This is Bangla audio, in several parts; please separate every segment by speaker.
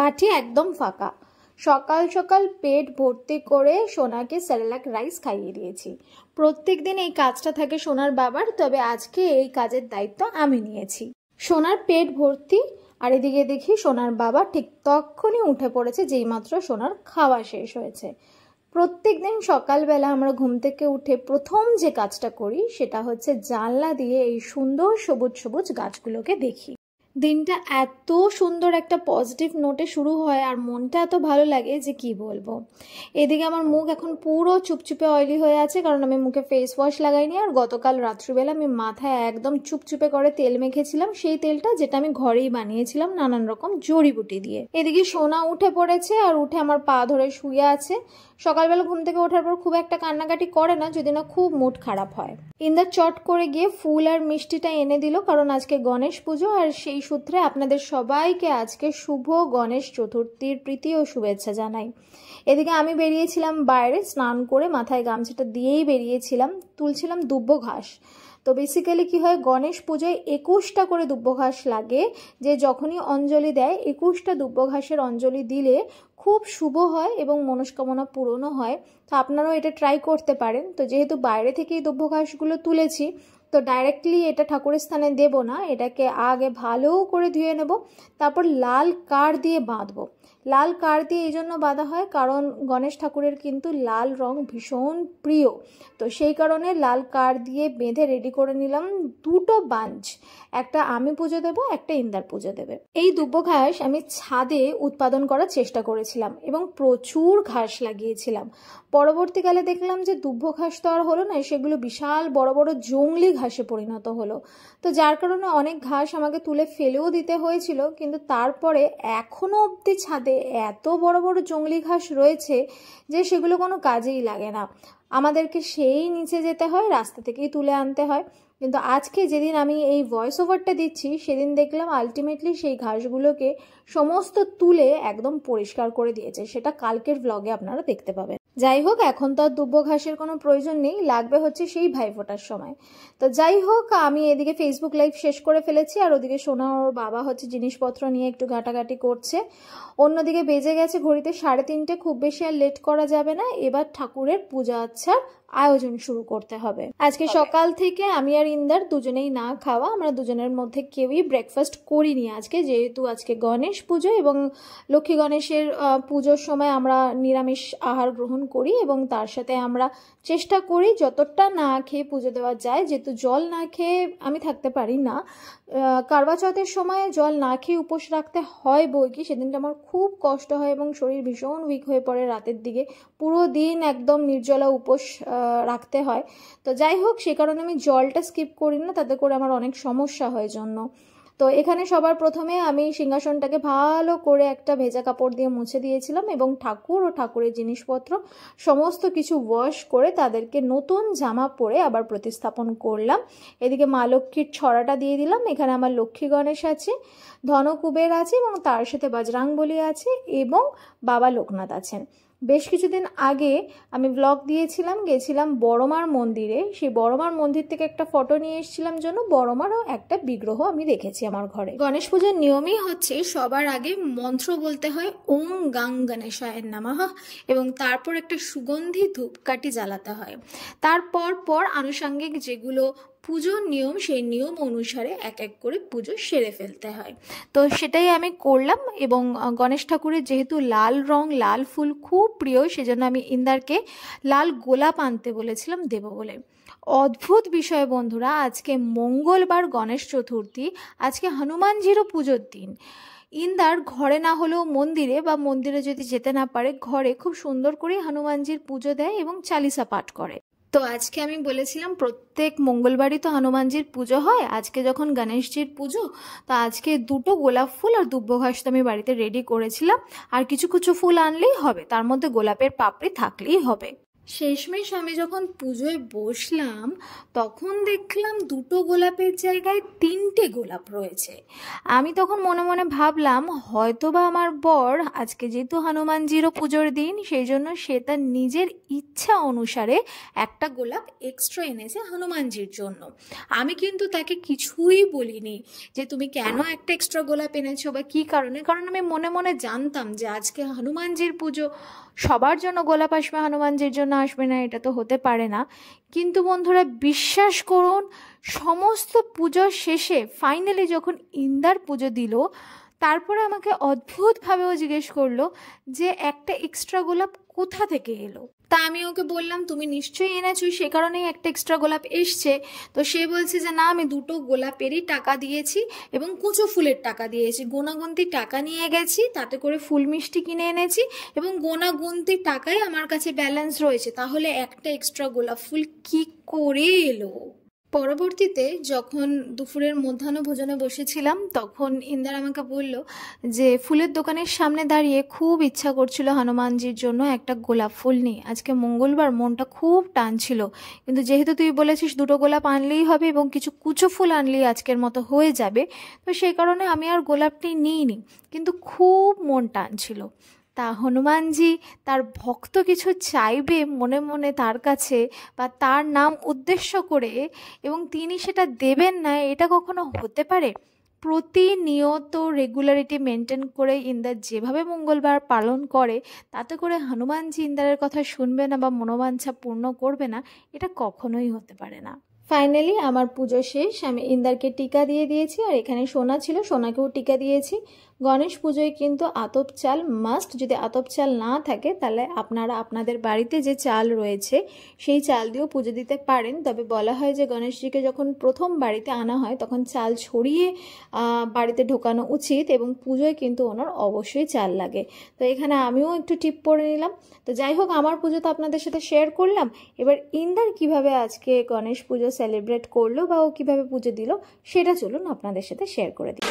Speaker 1: বাটি একদম ফাঁকা সকাল সকাল পেট ভর্তি করে সোনাকে স্যারেলাক রাইস খাইয়ে দিয়েছি প্রত্যেক দিন এই কাজটা থাকে সোনার বাবার তবে আজকে এই কাজের দায়িত্ব আমি নিয়েছি সোনার পেট ভর্তি আর এদিকে দেখি সোনার বাবা ঠিক তখনই উঠে পড়েছে যেই মাত্র সোনার খাওয়া শেষ হয়েছে প্রত্যেক দিন সকালবেলা আমরা ঘুম থেকে উঠে প্রথম যে কাজটা করি সেটা হচ্ছে জানলা দিয়ে এই সুন্দর সবুজ সবুজ গাছগুলোকে দেখি দিনটা এত সুন্দর একটা পজিটিভ নোটে শুরু হয় আর মনটা এত ভালো লাগে যে কি বলবো এদিকে আমার মুখ এখন পুরো চুপচুপে অয়েলি হয়ে আছে কারণ আমি মুখে ফেস ওয়াশ লাগাইনি আর গতকাল রাত্রিবেলা আমি মাথায় একদম চুপচুপে করে তেল মেখেছিলাম সেই তেলটা যেটা আমি ঘরেই বানিয়েছিলাম নানান রকম জড়িবুটি দিয়ে এদিকে সোনা উঠে পড়েছে আর উঠে আমার পা ধরে শুয়ে আছে সকালবেলা ঘুম থেকে ওঠার পর খুব একটা কান্নাকাটি করে না যদি না খুব মুড খারাপ হয় ইন্দার চট করে গিয়ে ফুল আর মিষ্টিটা এনে দিল কারণ আজকে গণেশ পুজো আর সেই সূত্রে আপনাদের সবাইকে আজকে শুভ গণেশ চতুর্থীর প্রীতি ও শুভেচ্ছা জানাই এদিকে আমি বেরিয়েছিলাম বাইরে স্নান করে মাথায় গামছাটা দিয়েই বেরিয়েছিলাম তুলছিলাম দুব্ব ঘাস তো বেসিক্যালি কি হয় গণেশ পুজোয় একুশটা করে ঘাস লাগে যে যখনই অঞ্জলি দেয় একুশটা ঘাসের অঞ্জলি দিলে খুব শুভ হয় এবং মনস্কামনা পূরণও হয় তো আপনারাও এটা ট্রাই করতে পারেন তো যেহেতু বাইরে থেকেই ঘাসগুলো তুলেছি তো ডাইরেক্টলি এটা ঠাকুরের স্থানে দেব না এটাকে আগে ভালো করে ধুয়ে নেব তারপর লাল কার দিয়ে বাঁধবো লাল কার দিয়ে এই জন্য বাঁধা হয় কারণ গণেশ ঠাকুরের কিন্তু লাল রং ভীষণ প্রিয় তো সেই কারণে লাল কার দিয়ে বেঁধে রেডি করে নিলাম দুটো বাঞ্চ একটা আমি পুজো দেব একটা ইন্দার পুজো দেবে এই দুব্য ঘাস আমি ছাদে উৎপাদন করার চেষ্টা করেছিলাম এবং প্রচুর ঘাস লাগিয়েছিলাম পরবর্তীকালে দেখলাম যে দুব্বো ঘাস তো আর হলো না সেগুলো বিশাল বড় বড় জংলি ঘাসে পরিণত হলো তো যার কারণে অনেক ঘাস আমাকে তুলে ফেলেও দিতে হয়েছিল কিন্তু তারপরে এখনও অবধি ছাদে জঙ্গলগুলোতে এত বড় বড় জঙ্গলি ঘাস রয়েছে যে সেগুলো কোনো কাজেই লাগে না আমাদেরকে সেই নিচে যেতে হয় রাস্তা থেকেই তুলে আনতে হয় কিন্তু আজকে যেদিন আমি এই ভয়েস ওভারটা দিচ্ছি সেদিন দেখলাম আলটিমেটলি সেই ঘাসগুলোকে সমস্ত তুলে একদম পরিষ্কার করে দিয়েছে সেটা কালকের ব্লগে আপনারা দেখতে পাবেন যাই হোক এখন তো আর দুব্য ঘাসের কোনো প্রয়োজন নেই লাগবে হচ্ছে সেই ভাইফোটার সময় তো যাই হোক আমি এদিকে ফেসবুক লাইভ শেষ করে ফেলেছি আর ওদিকে সোনা ওর বাবা হচ্ছে জিনিসপত্র নিয়ে একটু ঘাটাঘাটি করছে অন্যদিকে বেজে গেছে ঘড়িতে সাড়ে তিনটে খুব বেশি আর লেট করা যাবে না এবার ঠাকুরের পূজা আচ্ছা আয়োজন শুরু করতে হবে আজকে সকাল থেকে আমি আর ইন্দার দুজনেই না খাওয়া আমরা দুজনের মধ্যে কেউই ব্রেকফাস্ট করিনি আজকে যেহেতু আজকে গণেশ পুজো এবং লক্ষ্মী গণেশের পুজোর সময় আমরা নিরামিষ আহার গ্রহণ করি এবং তার সাথে আমরা চেষ্টা করি যতটা না খেয়ে পুজো দেওয়া যায় যেহেতু জল না খেয়ে আমি থাকতে পারি না কারবাচতের সময় জল না খেয়ে উপোস রাখতে হয় বই কি সেদিনটা আমার খুব কষ্ট হয় এবং শরীর ভীষণ উইক হয়ে পড়ে রাতের দিকে পুরো দিন একদম নির্জলা উপোস রাখতে হয় তো যাই হোক সে কারণে আমি জলটা স্কিপ করি না তাতে করে আমার অনেক সমস্যা হয় জন্য তো এখানে সবার প্রথমে আমি সিংহাসনটাকে ভালো করে একটা ভেজা কাপড় দিয়ে মুছে দিয়েছিলাম এবং ঠাকুর ও ঠাকুরের জিনিসপত্র সমস্ত কিছু ওয়াশ করে তাদেরকে নতুন জামা পরে আবার প্রতিস্থাপন করলাম এদিকে মা লক্ষ্মীর ছড়াটা দিয়ে দিলাম এখানে আমার লক্ষ্মী গণেশ আছে ধনকুবের আছে এবং তার সাথে বজরাঙ্গবলি আছে এবং বাবা লোকনাথ আছেন বেশ কিছুদিন আগে আমি ব্লগ দিয়েছিলাম গেছিলাম বড়মার মন্দিরে সেই বড়মার মন্দির থেকে একটা ফটো নিয়ে এসেছিলাম জন্য বড়মারও একটা বিগ্রহ আমি দেখেছি আমার ঘরে গণেশ পূজার নিয়মই হচ্ছে সবার আগে মন্ত্র বলতে হয় ওম গাং গণেশায়ের নামাহ এবং তারপর একটা সুগন্ধি ধূপকাঠি জ্বালাতে হয় তারপর পর আনুষঙ্গিক যেগুলো পুজোর নিয়ম সেই নিয়ম অনুসারে এক এক করে পুজো সেরে ফেলতে হয় তো সেটাই আমি করলাম এবং গণেশ ঠাকুরের যেহেতু লাল রং লাল ফুল খুব প্রিয় সেজন্য আমি ইন্দারকে লাল গোলাপ আনতে বলেছিলাম দেব বলে অদ্ভুত বিষয় বন্ধুরা আজকে মঙ্গলবার গণেশ চতুর্থী আজকে হনুমানজিরও পুজোর দিন ইন্দার ঘরে না হলেও মন্দিরে বা মন্দিরে যদি যেতে না পারে ঘরে খুব সুন্দর করে হনুমানজির পুজো দেয় এবং চালিসা পাঠ করে তো আজকে আমি বলেছিলাম প্রত্যেক মঙ্গলবারই তো হনুমানজির পুজো হয় আজকে যখন গণেশজির পুজো তো আজকে দুটো গোলাপ ফুল আর দুব্যঘাস তো আমি বাড়িতে রেডি করেছিলাম আর কিছু কিছু ফুল আনলেই হবে তার মধ্যে গোলাপের পাপড়ি থাকলেই হবে শেষমেশ আমি যখন পুজোয় বসলাম তখন দেখলাম দুটো গোলাপের জায়গায় তিনটে গোলাপ রয়েছে আমি তখন মনে মনে ভাবলাম হয়তো বা আমার বর আজকে যেহেতু হনুমানজিরও পুজোর দিন সেই জন্য সে তার নিজের ইচ্ছা অনুসারে একটা গোলাপ এক্সট্রা এনেছে হনুমানজির জন্য আমি কিন্তু তাকে কিছুই বলিনি যে তুমি কেন একটা এক্সট্রা গোলাপ এনেছো বা কী কারণে কারণ আমি মনে মনে জানতাম যে আজকে হনুমানজির পুজো সবার জন্য গোলাপ আসবে হনুমানজির জন্য আসবে না এটা তো হতে পারে না কিন্তু বন্ধুরা বিশ্বাস করুন সমস্ত পুজোর শেষে ফাইনালি যখন ইন্দার পুজো দিল তারপরে আমাকে অদ্ভুতভাবেও জিজ্ঞেস করলো যে একটা এক্সট্রা গোলাপ কোথা থেকে এলো তা আমি ওকে বললাম তুমি নিশ্চয়ই এনেছো সে কারণেই একটা এক্সট্রা গোলাপ এসছে তো সে বলছে যে না আমি দুটো গোলাপেরই টাকা দিয়েছি এবং কুচো ফুলের টাকা দিয়েছি গোনাগুন্তি টাকা নিয়ে গেছি তাতে করে ফুল মিষ্টি কিনে এনেছি এবং গোনাগুন্তি টাকাই আমার কাছে ব্যালেন্স রয়েছে তাহলে একটা এক্সট্রা গোলাপ ফুল কি করে এলো পরবর্তীতে যখন দুপুরের মধ্যাহ্ন ভোজনে বসেছিলাম তখন ইন্দার আমাকে বলল যে ফুলের দোকানের সামনে দাঁড়িয়ে খুব ইচ্ছা করছিল হনুমানজির জন্য একটা গোলাপ ফুল নিই আজকে মঙ্গলবার মনটা খুব টান ছিল কিন্তু যেহেতু তুই বলেছিস দুটো গোলাপ আনলেই হবে এবং কিছু কুচো ফুল আনলেই আজকের মতো হয়ে যাবে তো সেই কারণে আমি আর গোলাপটি নিইনি কিন্তু খুব মন টান ছিল তা হনুমানজি তার ভক্ত কিছু চাইবে মনে মনে তার কাছে বা তার নাম উদ্দেশ্য করে এবং তিনি সেটা দেবেন না এটা কখনো হতে পারে প্রতিনিয়ত রেগুলারিটি মেনটেন করে ইন্দার যেভাবে মঙ্গলবার পালন করে তাতে করে হনুমানজি ইন্দারের কথা শুনবে না বা মনোবাঞ্ছা পূর্ণ করবে না এটা কখনোই হতে পারে না ফাইনালি আমার পুজো শেষ আমি ইন্দারকে টিকা দিয়ে দিয়েছি আর এখানে সোনা ছিল সোনাকেও টিকা দিয়েছি গণেশ পুজোয় কিন্তু আতপ চাল মাস্ট যদি আতপ চাল না থাকে তাহলে আপনারা আপনাদের বাড়িতে যে চাল রয়েছে সেই চাল দিয়েও পুজো দিতে পারেন তবে বলা হয় যে গণেশজিকে যখন প্রথম বাড়িতে আনা হয় তখন চাল ছড়িয়ে বাড়িতে ঢোকানো উচিত এবং পুজোয় কিন্তু ওনার অবশ্যই চাল লাগে তো এখানে আমিও একটু টিপ পরে নিলাম তো যাই হোক আমার পুজো তো আপনাদের সাথে শেয়ার করলাম এবার ইন্দার কিভাবে আজকে গণেশ পুজো সেলিব্রেট করলো বা ও কীভাবে পুজো দিল সেটা চলুন আপনাদের সাথে শেয়ার করে দিই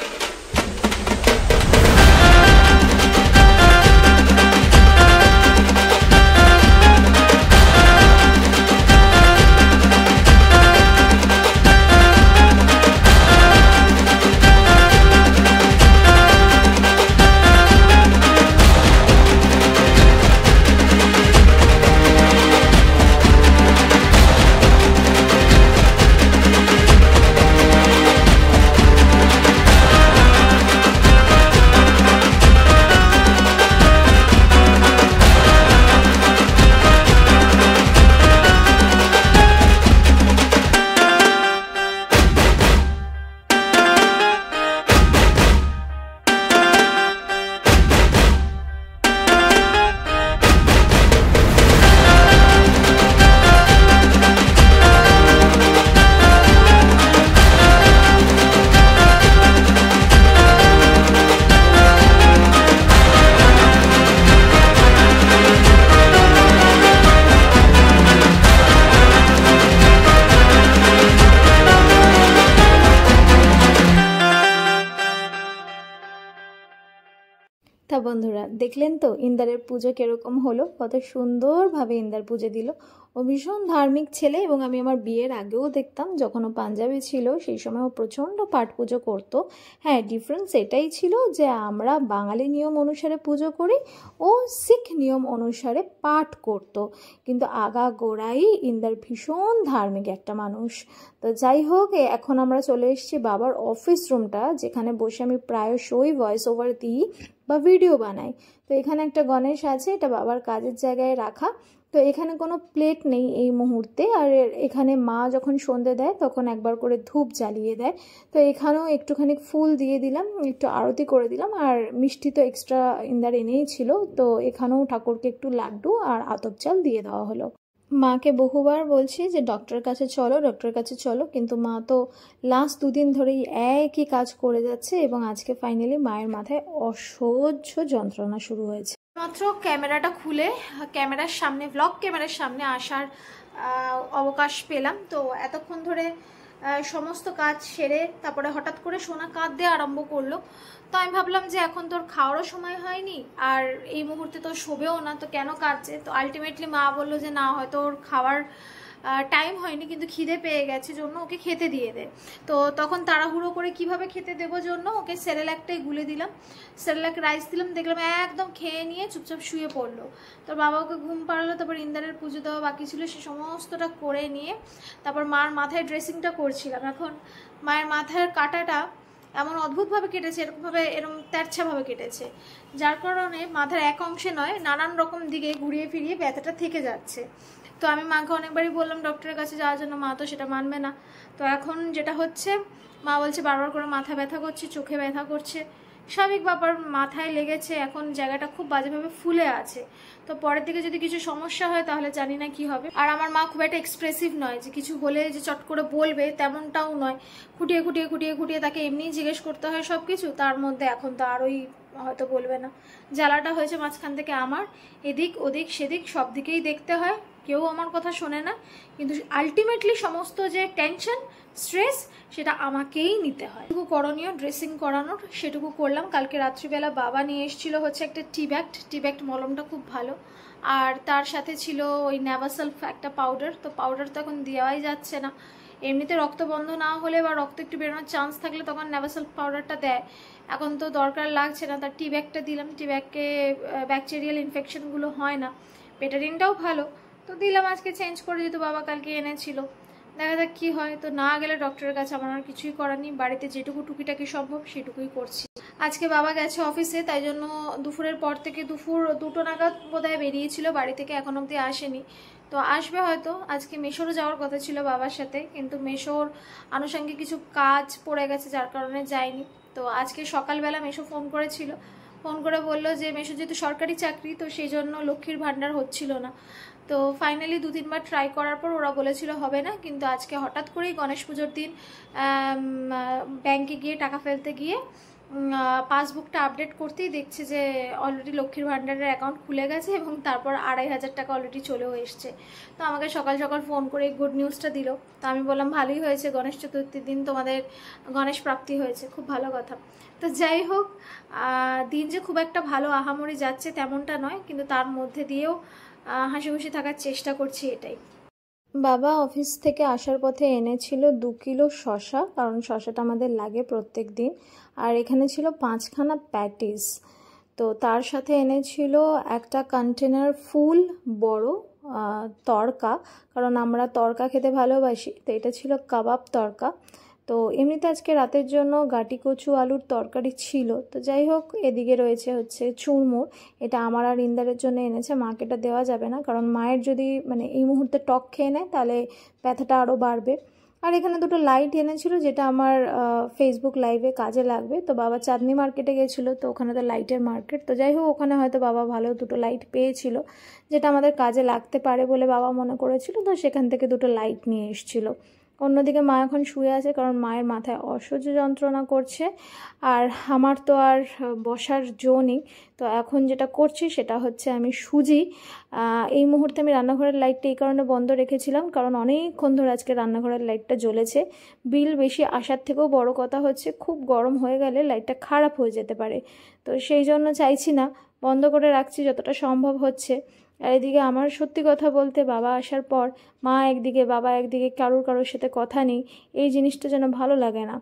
Speaker 1: বন্ধুরা দেখলেন তো ইন্দারের পুজো কীরকম হলো কত সুন্দরভাবে ইন্দার পুজো দিল ও ভীষণ ধার্মিক ছেলে এবং আমি আমার বিয়ের আগেও দেখতাম যখন ও পাঞ্জাবে ছিল সেই সময় ও প্রচণ্ড পাঠ পুজো করতো হ্যাঁ ডিফারেন্স এটাই ছিল যে আমরা বাঙালি নিয়ম অনুসারে পুজো করি ও শিখ নিয়ম অনুসারে পাঠ করত কিন্তু আগা গোড়াই ইন্দার ভীষণ ধার্মিক একটা মানুষ তো যাই হোক এখন আমরা চলে এসেছি বাবার অফিস রুমটা যেখানে বসে আমি প্রায়শই ভয়েস ওভার দিই বা ভিডিও বানাই তো এখানে একটা গণেশ আছে এটা বাবার কাজের জায়গায় রাখা তো এখানে কোনো প্লেট নেই এই মুহূর্তে আর এখানে মা যখন সন্ধে দেয় তখন একবার করে ধূপ জ্বালিয়ে দেয় তো এখানেও একটুখানি ফুল দিয়ে দিলাম একটু আরতি করে দিলাম আর মিষ্টি তো এক্সট্রা ইন্দার এনেই ছিল তো এখানেও ঠাকুরকে একটু লাড্ডু আর আতপ চাল দিয়ে দেওয়া হলো মাকে বহুবার বলছি যে ডক্টরের কাছে চলো ডক্টরের কাছে চলো কিন্তু মা তো লাস্ট দুদিন ধরেই একই কাজ করে যাচ্ছে এবং আজকে ফাইনালি মায়ের মাথায় অসহ্য যন্ত্রণা শুরু হয়েছে মাত্র ক্যামেরাটা খুলে ক্যামেরার সামনে ব্লগ ক্যামেরার সামনে আসার অবকাশ পেলাম তো এতক্ষণ ধরে সমস্ত কাজ সেরে তারপরে হঠাৎ করে সোনা কাঁদতে আরম্ভ করলো তো আমি ভাবলাম যে এখন তোর খাওয়ারও সময় হয়নি আর এই মুহূর্তে তো শোবেও না তো কেন কাঁদছে তো আলটিমেটলি মা বললো যে না হয়তো ওর খাওয়ার টাইম হয়নি কিন্তু খিদে পেয়ে গেছে জন্য ওকে খেতে দিয়ে দে তো তখন তাড়াহুড়ো করে কিভাবে খেতে দেবো জন্য ওকে সেরেলাকটাই গুলে দিলাম সেরেলাক রাইস দিলাম দেখলাম একদম খেয়ে নিয়ে চুপচাপ শুয়ে পড়লো তোর বাবা ওকে ঘুম পাড়ালো তারপর ইন্দারের পুজো দেওয়া বাকি ছিল সে সমস্তটা করে নিয়ে তারপর মার মাথায় ড্রেসিংটা করছিলাম এখন মায়ের মাথার কাটাটা এমন অদ্ভুতভাবে কেটেছে এরকমভাবে এরকম তেরছাভাবে কেটেছে যার কারণে মাথার এক অংশে নয় নানান রকম দিকে ঘুরিয়ে ফিরিয়ে ব্যথাটা থেকে যাচ্ছে তো আমি মাকে অনেকবারই বললাম ডক্টরের কাছে যাওয়ার জন্য মা তো সেটা মানবে না তো এখন যেটা হচ্ছে মা বলছে বারবার করে মাথা ব্যথা করছে চোখে ব্যথা করছে স্বাভাবিক ব্যাপার মাথায় লেগেছে এখন জায়গাটা খুব বাজেভাবে ফুলে আছে তো পরের দিকে যদি কিছু সমস্যা হয় তাহলে জানি না কি হবে আর আমার মা খুব একটা এক্সপ্রেসিভ নয় যে কিছু হলে যে চট করে বলবে তেমনটাও নয় খুঁটিয়ে খুঁটিয়ে খুঁটিয়ে খুঁটিয়ে তাকে এমনিই জিজ্ঞেস করতে হয় সব কিছু তার মধ্যে এখন তো আরোই হয়তো বলবে না জ্বালাটা হয়েছে মাঝখান থেকে আমার এদিক ওদিক সেদিক সব দিকেই দেখতে হয় কেউ আমার কথা শোনে না কিন্তু আলটিমেটলি সমস্ত যে টেনশন স্ট্রেস সেটা আমাকেই নিতে হয় এটুকু করণীয় ড্রেসিং করানোর সেটুকু করলাম কালকে রাত্রিবেলা বাবা নিয়ে এসেছিল হচ্ছে একটা টি ব্যাগড টি ব্যাগড মলমটা খুব ভালো আর তার সাথে ছিল ওই ন্যাভাসালফ একটা পাউডার তো পাউডার তো এখন দেওয়াই যাচ্ছে না এমনিতে রক্ত বন্ধ না হলে বা রক্ত একটু বেরোনোর চান্স থাকলে তখন ন্যাভাসালফ পাউডারটা দেয় এখন তো দরকার লাগছে না তার টি ব্যাগটা দিলাম টি ব্যাগকে ব্যাকটেরিয়াল ইনফেকশনগুলো হয় না পেটারিনটাও ভালো তো দিলাম আজকে চেঞ্জ করে যেহেতু বাবা কালকে এনেছিল দেখা যাক কী হয় তো না গেলে ডক্টরের কাছে আমার আর কিছুই করার নেই বাড়িতে যেটুকু টুকিটাকি সম্ভব সেটুকুই করছি আজকে বাবা গেছে অফিসে তাই জন্য দুপুরের পর থেকে দুপুর দুটো নাগাদ বোধহয় বেরিয়েছিল বাড়ি থেকে এখন অবধি আসেনি তো আসবে হয়তো আজকে মেশোরও যাওয়ার কথা ছিল বাবার সাথে কিন্তু মেশোর আনুষঙ্গিক কিছু কাজ পড়ে গেছে যার কারণে যায়নি তো আজকে সকালবেলা মেশো ফোন করেছিল ফোন করে বললো যে মেশো যেহেতু সরকারি চাকরি তো সেই জন্য লক্ষ্মীর ভাণ্ডার হচ্ছিল না তো ফাইনালি দু তিনবার ট্রাই করার পর ওরা বলেছিল হবে না কিন্তু আজকে হঠাৎ করেই গণেশ পুজোর দিন ব্যাংকে গিয়ে টাকা ফেলতে গিয়ে পাসবুকটা আপডেট করতেই দেখছে যে অলরেডি লক্ষ্মীর ভাণ্ডারের অ্যাকাউন্ট খুলে গেছে এবং তারপর আড়াই হাজার টাকা অলরেডি চলেও এসছে তো আমাকে সকাল সকাল ফোন করে গুড নিউজটা দিল তো আমি বললাম ভালোই হয়েছে গণেশ চতুর্থীর দিন তোমাদের গণেশ প্রাপ্তি হয়েছে খুব ভালো কথা তো যাই হোক দিন যে খুব একটা ভালো আহামরি যাচ্ছে তেমনটা নয় কিন্তু তার মধ্যে দিয়েও হাসিখুশি থাকার চেষ্টা করছি এটাই বাবা অফিস থেকে আসার পথে এনেছিল দু কিলো শশা কারণ শশাটা আমাদের লাগে প্রত্যেক দিন আর এখানে ছিল পাঁচখানা প্যাটিস তো তার সাথে এনেছিল একটা কন্টেনার ফুল বড় তরকা কারণ আমরা তরকা খেতে ভালোবাসি তো এটা ছিল কাবাব তরকা তো এমনিতে আজকে রাতের জন্য গাটি কচু আলুর তরকারি ছিল তো যাই হোক এদিকে রয়েছে হচ্ছে চুরমুর এটা আমার আর ইন্দারের জন্য এনেছে মাকে এটা দেওয়া যাবে না কারণ মায়ের যদি মানে এই মুহূর্তে টক খেয়ে নেয় তাহলে ব্যথাটা আরও বাড়বে আর এখানে দুটো লাইট এনেছিল যেটা আমার ফেসবুক লাইভে কাজে লাগবে তো বাবা চাঁদনি মার্কেটে গেছিলো তো ওখানে তো লাইটের মার্কেট তো যাই হোক ওখানে হয়তো বাবা ভালো দুটো লাইট পেয়েছিল যেটা আমাদের কাজে লাগতে পারে বলে বাবা মনে করেছিল তো সেখান থেকে দুটো লাইট নিয়ে এসেছিলো অন্যদিকে মা এখন শুয়ে আছে কারণ মায়ের মাথায় অসহ্য যন্ত্রণা করছে আর আমার তো আর বসার জো নেই তো এখন যেটা করছি সেটা হচ্ছে আমি সুজি এই মুহূর্তে আমি রান্নাঘরের লাইটটা এই কারণে বন্ধ রেখেছিলাম কারণ অনেকক্ষণ ধরে আজকে রান্নাঘরের লাইটটা জ্বলেছে বিল বেশি আসার থেকেও বড় কথা হচ্ছে খুব গরম হয়ে গেলে লাইটটা খারাপ হয়ে যেতে পারে তো সেই জন্য চাইছি না বন্ধ করে রাখছি যতটা সম্ভব হচ্ছে আর এদিকে আমার সত্যি কথা বলতে বাবা আসার পর মা একদিকে বাবা একদিকে কারোর কারোর সাথে কথা নেই এই জিনিসটা যেন ভালো লাগে না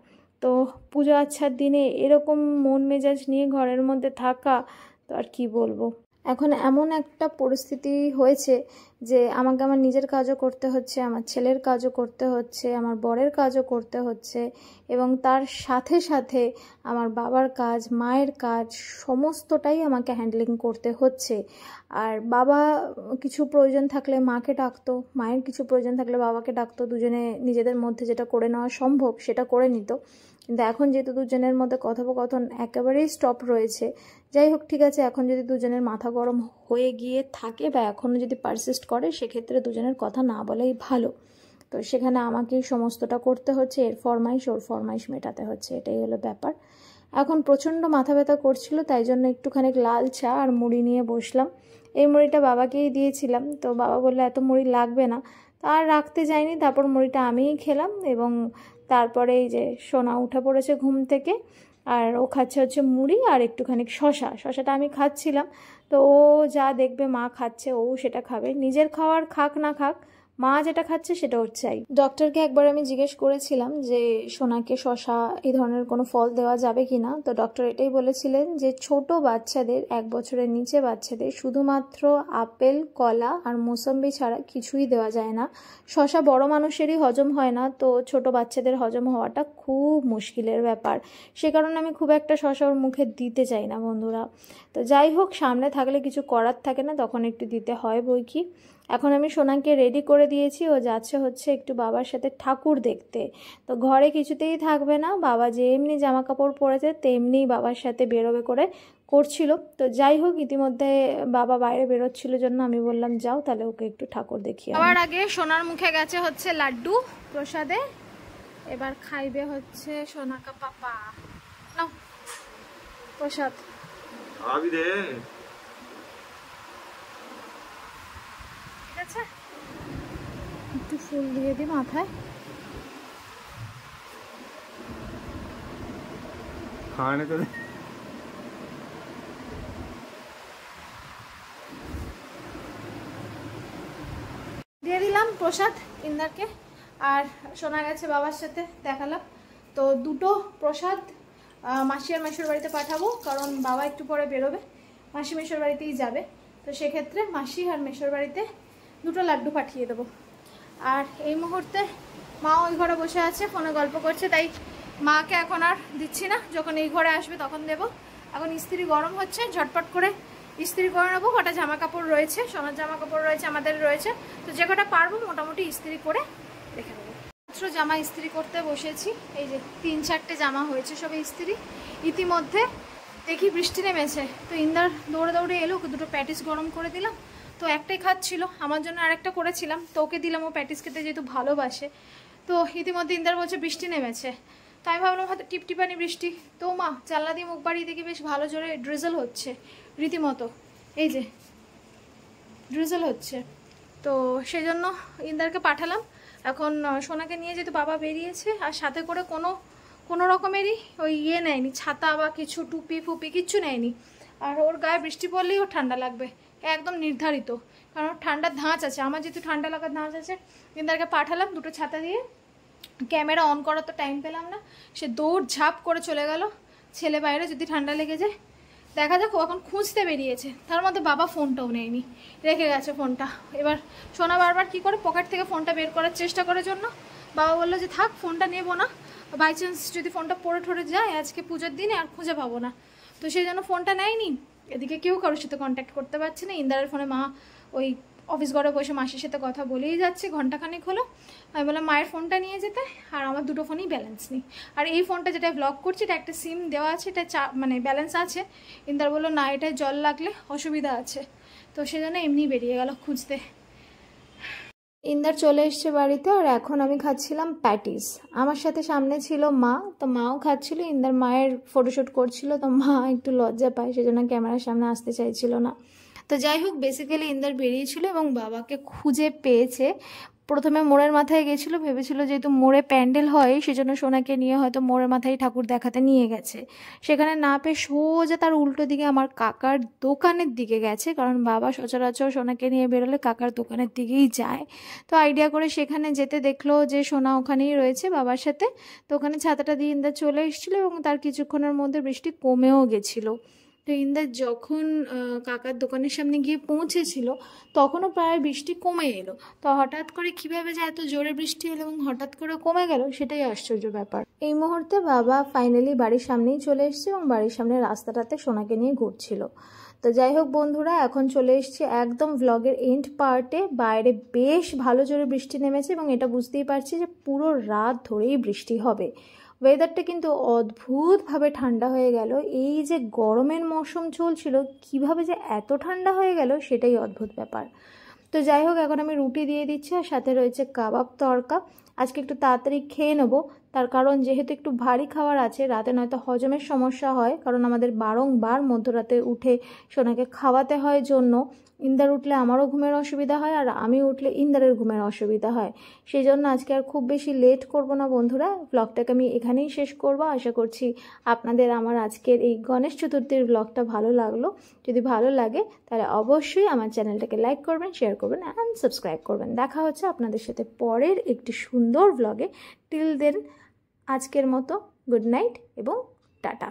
Speaker 1: তো পুজো আচ্ছার দিনে এরকম মন মেজাজ নিয়ে ঘরের মধ্যে থাকা তো আর কি বলবো এখন এমন একটা পরিস্থিতি হয়েছে যে আমাকে আমার নিজের কাজও করতে হচ্ছে আমার ছেলের কাজও করতে হচ্ছে আমার বরের কাজও করতে হচ্ছে এবং তার সাথে সাথে আমার বাবার কাজ মায়ের কাজ সমস্তটাই আমাকে হ্যান্ডলিং করতে হচ্ছে আর বাবা কিছু প্রয়োজন থাকলে মাকে ডাকতো মায়ের কিছু প্রয়োজন থাকলে বাবাকে ডাকতো দুজনে নিজেদের মধ্যে যেটা করে নেওয়া সম্ভব সেটা করে নিত কিন্তু এখন যেহেতু দুজনের মধ্যে কথোপকথন একেবারেই স্টপ রয়েছে যাই হোক ঠিক আছে এখন যদি দুজনের মাথা গরম হয়ে গিয়ে থাকে বা এখনও যদি পারসিস্ট করে সেক্ষেত্রে দুজনের কথা না বলেই ভালো তো সেখানে আমাকেই সমস্তটা করতে হচ্ছে এর ফরমাইশ ওর ফরমাইশ মেটাতে হচ্ছে এটাই হলো ব্যাপার এখন প্রচণ্ড মাথা ব্যথা করছিল তাই জন্য একটুখানি লাল চা আর মুড়ি নিয়ে বসলাম এই মুড়িটা বাবাকেই দিয়েছিলাম তো বাবা বললো এত মুড়ি লাগবে না আর রাখতে যাইনি তারপর মুড়িটা আমিই খেলাম এবং তারপরে এই যে সোনা উঠে পড়েছে ঘুম থেকে আর ও খাচ্ছে হচ্ছে মুড়ি আর একটুখানি শশা শশাটা আমি খাচ্ছিলাম তো ও যা দেখবে মা খাচ্ছে ও সেটা খাবে নিজের খাওয়ার খাক না খাক মা যেটা খাচ্ছে সেটা ওর চাই ডক্টরকে একবার আমি জিজ্ঞেস করেছিলাম যে সোনাকে শশা এই ধরনের কোনো ফল দেওয়া যাবে কি না তো ডক্টর এটাই বলেছিলেন যে ছোট বাচ্চাদের এক বছরের নিচে বাচ্চাদের শুধুমাত্র আপেল কলা আর মোসম্বি ছাড়া কিছুই দেওয়া যায় না শশা বড় মানুষেরই হজম হয় না তো ছোট বাচ্চাদের হজম হওয়াটা খুব মুশকিলের ব্যাপার সে কারণে আমি খুব একটা শশা ওর মুখে দিতে চাই না বন্ধুরা তো যাই হোক সামনে থাকলে কিছু করার থাকে না তখন একটু দিতে হয় বই কি এখন আমি সোনাকে রেডি করে দিয়েছি ও যাচ্ছে হচ্ছে একটু বাবার সাথে ঠাকুর দেখতে তো ঘরে কিছুতেই থাকবে না বাবা যে এমনি জামা কাপড় পরেছে তেমনি বাবার সাথে বেরোবে করে করছিল তো যাই হোক ইতিমধ্যে বাবা বাইরে বেরোচ্ছিল জন্য আমি বললাম যাও তাহলে ওকে একটু ঠাকুর দেখি আবার আগে সোনার মুখে গেছে হচ্ছে লাড্ডু প্রসাদে এবার খাইবে হচ্ছে সোনাকা পাপা প্রসাদ ফুল দিয়ে দিই মাথায় তো দিয়ে দিলাম প্রসাদ ইন্দারকে আর শোনা গেছে বাবার সাথে দেখালাম তো দুটো প্রসাদ মাসি আর মেশোর বাড়িতে পাঠাবো কারণ বাবা একটু পরে বেরোবে মাসি মেশোর বাড়িতেই যাবে তো সেক্ষেত্রে মাসি আর মেশোর বাড়িতে দুটো লাড্ডু পাঠিয়ে দেবো আর এই মুহূর্তে মা ওই ঘরে বসে আছে ফোনে গল্প করছে তাই মাকে এখন আর দিচ্ছি না যখন এই ঘরে আসবে তখন দেব এখন স্ত্রী গরম হচ্ছে ঝটপট করে স্ত্রী করে নেবো কটা জামা কাপড় রয়েছে সোনার জামা কাপড় রয়েছে আমাদের রয়েছে তো যে কটা পারবো মোটামুটি স্ত্রী করে রেখে দেবো মাত্র জামা স্ত্রী করতে বসেছি এই যে তিন চারটে জামা হয়েছে সবে স্ত্রী ইতিমধ্যে দেখি বৃষ্টি নেমেছে তো ইন্দার দৌড়ে দৌড়ে এলো দুটো প্যাটিস গরম করে দিলাম তো একটাই ছিল আমার জন্য আরেকটা করেছিলাম তো ওকে দিলাম ও প্যাটিস খেতে যেহেতু ভালোবাসে তো ইতিমধ্যে ইন্দার বলছে বৃষ্টি নেমেছে তো আমি ভাবলাম হয়তো টিপটিপানি বৃষ্টি তো মা চাল্লা দিয়ে মুখ বাড়িয়ে দেখি বেশ ভালো জোরে ড্রিজল হচ্ছে রীতিমতো এই যে ড্রিজল হচ্ছে তো সেই জন্য ইন্দারকে পাঠালাম এখন সোনাকে নিয়ে যেহেতু বাবা বেরিয়েছে আর সাথে করে কোনো কোনো রকমেরই ওই ইয়ে নেয়নি ছাতা বা কিছু টুপি ফুপি কিচ্ছু নেয়নি আর ওর গায়ে বৃষ্টি পড়লেই ওর ঠান্ডা লাগবে একদম নির্ধারিত কারণ ঠান্ডার ধাঁচ আছে আমার যেহেতু ঠান্ডা লাগার ধাঁচ আছে দিনদারকে পাঠালাম দুটো ছাতা দিয়ে ক্যামেরা অন করার তো টাইম পেলাম না সে দৌড় ঝাঁপ করে চলে গেল ছেলে বাইরে যদি ঠান্ডা লেগে যায় দেখা যাক এখন খুঁজতে বেরিয়েছে তার মধ্যে বাবা ফোনটাও নেয়নি রেখে গেছে ফোনটা এবার সোনা বারবার কি করে পকেট থেকে ফোনটা বের করার চেষ্টা করার জন্য বাবা বললো যে থাক ফোনটা নেবো না বাই চান্স যদি ফোনটা পড়ে ঠরে যায় আজকে পুজোর দিনে আর খুঁজে পাবো না তো সেই জন্য ফোনটা নেয়নি এদিকে কেউ কারোর সাথে কন্ট্যাক্ট করতে পারছে না ইন্দারের ফোনে মা ওই অফিস ঘরে বসে মাসির সাথে কথা বলেই যাচ্ছে ঘন্টাখানেক হলো আমি বললাম মায়ের ফোনটা নিয়ে যেতে আর আমার দুটো ফোনই ব্যালেন্স নেই আর এই ফোনটা যেটা ব্লক করছি এটা একটা সিম দেওয়া আছে এটা চা মানে ব্যালেন্স আছে ইন্দার বললো না এটায় জল লাগলে অসুবিধা আছে তো সেজন্য এমনি বেরিয়ে গেল খুঁজতে ইন্দার চলে এসছে বাড়িতে আর এখন আমি খাচ্ছিলাম প্যাটিস আমার সাথে সামনে ছিল মা তো মাও খাচ্ছিল ইন্দার মায়ের ফটোশ্যুট করছিল তো মা একটু লজ্জা পায় সেজন্য ক্যামেরার সামনে আসতে চাইছিল না তো যাই হোক বেসিক্যালি ইন্দার বেরিয়েছিল এবং বাবাকে খুঁজে পেয়েছে প্রথমে মোড়ের মাথায় গেছিল ভেবেছিল যেহেতু মোড়ে প্যান্ডেল হয় সেজন্য সোনাকে নিয়ে হয়তো মোড়ের মাথায় ঠাকুর দেখাতে নিয়ে গেছে সেখানে না পেয়ে সোজা তার উল্টো দিকে আমার কাকার দোকানের দিকে গেছে কারণ বাবা সচরাচর সোনাকে নিয়ে বেরোলে কাকার দোকানের দিকেই যায় তো আইডিয়া করে সেখানে যেতে দেখলো যে সোনা ওখানেই রয়েছে বাবার সাথে তো ওখানে ছাতাটা দিয়ে দিয়ে চলে এসেছিলো এবং তার কিছুক্ষণের মধ্যে বৃষ্টি কমেও গেছিলো তো ইন্দা যখন কাকার দোকানের সামনে গিয়ে পৌঁছেছিল তখনও প্রায় বৃষ্টি কমে এলো তো হঠাৎ করে কিভাবে যে এত জোরে বৃষ্টি এলো এবং হঠাৎ করে কমে গেল সেটাই আশ্চর্য ব্যাপার এই মুহূর্তে বাবা ফাইনালি বাড়ির সামনেই চলে এসছে এবং বাড়ির সামনে রাস্তাটাতে সোনাকে নিয়ে ঘুরছিল তো যাই হোক বন্ধুরা এখন চলে এসছি একদম ভ্লগের এন্ড পার্টে বাইরে বেশ ভালো জোরে বৃষ্টি নেমেছে এবং এটা বুঝতেই পারছি যে পুরো রাত ধরেই বৃষ্টি হবে ওয়েদারটা কিন্তু অদ্ভুতভাবে ঠান্ডা হয়ে গেল এই যে গরমের মৌসুম চলছিল কিভাবে যে এত ঠান্ডা হয়ে গেল সেটাই অদ্ভুত ব্যাপার তো যাই হোক এখন আমি রুটি দিয়ে দিচ্ছি আর সাথে রয়েছে কাবাব তরকা আজকে একটু তাড়াতাড়ি খেয়ে নেবো তার কারণ যেহেতু একটু ভারী খাবার আছে রাতে নয়তো হজমের সমস্যা হয় কারণ আমাদের বারংবার মধ্যরাতে উঠে সোনাকে খাওয়াতে হয় জন্য ইন্দার উঠলে আমারও ঘুমের অসুবিধা হয় আর আমি উঠলে ইন্দারের ঘুমের অসুবিধা হয় সেই জন্য আজকে আর খুব বেশি লেট করব না বন্ধুরা ব্লগটাকে আমি এখানেই শেষ করব আশা করছি আপনাদের আমার আজকের এই গণেশ চতুর্থীর ব্লগটা ভালো লাগলো যদি ভালো লাগে তাহলে অবশ্যই আমার চ্যানেলটাকে লাইক করবেন শেয়ার করবেন অ্যান্ড সাবস্ক্রাইব করবেন দেখা হচ্ছে আপনাদের সাথে পরের একটি সুন্দর ব্লগে টিল দেন আজকের মতো গুড নাইট এবং টাটা